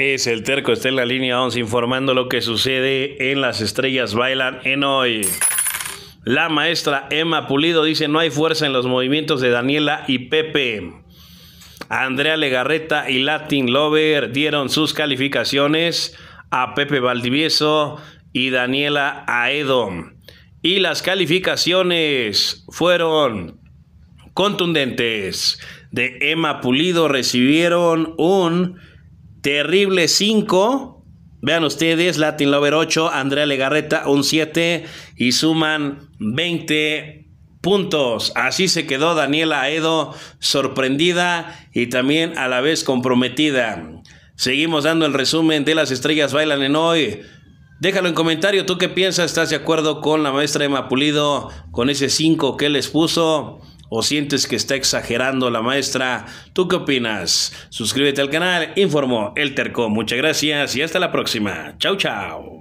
Es el terco, está en la línea 11 informando lo que sucede en Las Estrellas Bailan en hoy. La maestra Emma Pulido dice no hay fuerza en los movimientos de Daniela y Pepe. Andrea Legarreta y Latin Lover dieron sus calificaciones a Pepe Valdivieso y Daniela Aedo. Y las calificaciones fueron contundentes. De Emma Pulido recibieron un Terrible 5. Vean ustedes, Latin Lover 8, Andrea Legarreta un 7 y suman 20 puntos. Así se quedó Daniela Aedo sorprendida y también a la vez comprometida. Seguimos dando el resumen de las estrellas bailan en hoy. Déjalo en comentario, ¿tú qué piensas? ¿Estás de acuerdo con la maestra Emma Pulido con ese 5 que les puso? o sientes que está exagerando la maestra? ¿Tú qué opinas? Suscríbete al canal, informó el Terco. Muchas gracias y hasta la próxima. Chau, chau.